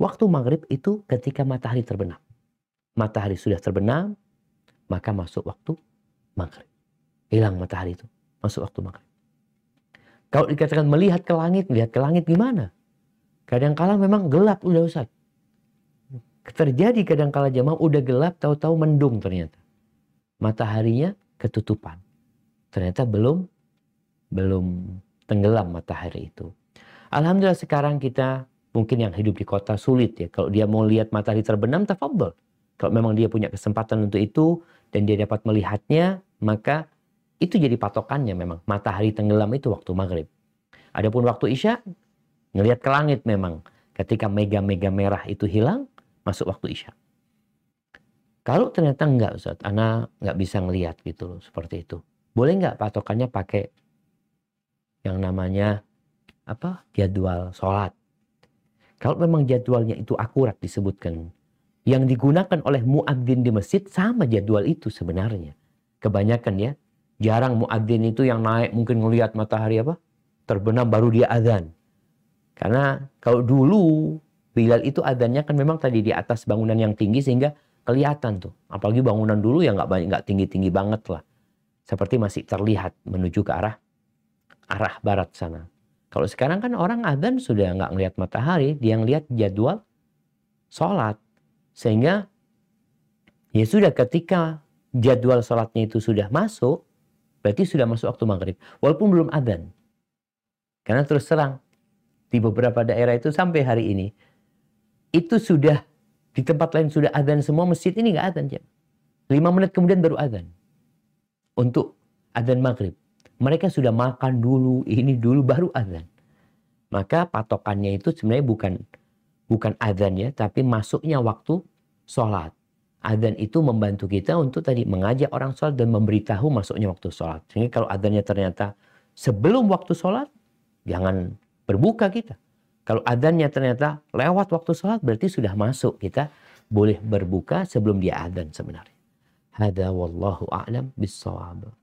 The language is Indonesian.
Waktu maghrib itu ketika matahari terbenam. Matahari sudah terbenam, maka masuk waktu maghrib. Hilang matahari itu, masuk waktu maghrib. Kalau dikatakan melihat ke langit, melihat ke langit gimana? Kadangkala memang gelap udah Ustaz. Terjadi kadangkala jamaah udah gelap, tahu-tahu mendung ternyata. Mataharinya ketutupan. Ternyata belum belum tenggelam matahari itu. Alhamdulillah sekarang kita Mungkin yang hidup di kota sulit ya. Kalau dia mau lihat matahari terbenam, tafabel. Kalau memang dia punya kesempatan untuk itu dan dia dapat melihatnya, maka itu jadi patokannya memang. Matahari tenggelam itu waktu maghrib. Adapun waktu isya, ngelihat ke langit memang. Ketika mega-mega merah itu hilang, masuk waktu isya. Kalau ternyata enggak Ustaz, Ana enggak bisa ngelihat gitu loh, seperti itu. Boleh enggak patokannya pakai yang namanya apa jadwal sholat kalau memang jadwalnya itu akurat disebutkan, yang digunakan oleh muadzin di masjid sama jadwal itu sebenarnya. Kebanyakan ya, jarang muadzin itu yang naik mungkin ngelihat matahari apa? Terbenam baru dia azan. Karena kalau dulu Bilal itu adanya kan memang tadi di atas bangunan yang tinggi sehingga kelihatan tuh. Apalagi bangunan dulu yang nggak nggak tinggi-tinggi banget lah. Seperti masih terlihat menuju ke arah arah barat sana. Kalau sekarang kan orang adzan sudah nggak ngelihat matahari, dia ngelihat jadwal sholat. Sehingga ya sudah ketika jadwal sholatnya itu sudah masuk, berarti sudah masuk waktu maghrib. Walaupun belum adzan. Karena terus terang, di beberapa daerah itu sampai hari ini, itu sudah di tempat lain sudah adzan semua, masjid ini nggak adzan. Jam. lima menit kemudian baru adzan. Untuk adzan maghrib. Mereka sudah makan dulu, ini dulu baru azan. Maka patokannya itu sebenarnya bukan bukan azan ya, tapi masuknya waktu sholat. azan itu membantu kita untuk tadi mengajak orang sholat dan memberitahu masuknya waktu sholat. Sehingga kalau azannya ternyata sebelum waktu sholat, jangan berbuka kita. Kalau adzannya ternyata lewat waktu sholat, berarti sudah masuk kita boleh berbuka sebelum dia adzan sebenarnya. Hada wallahu a'lam bissawab.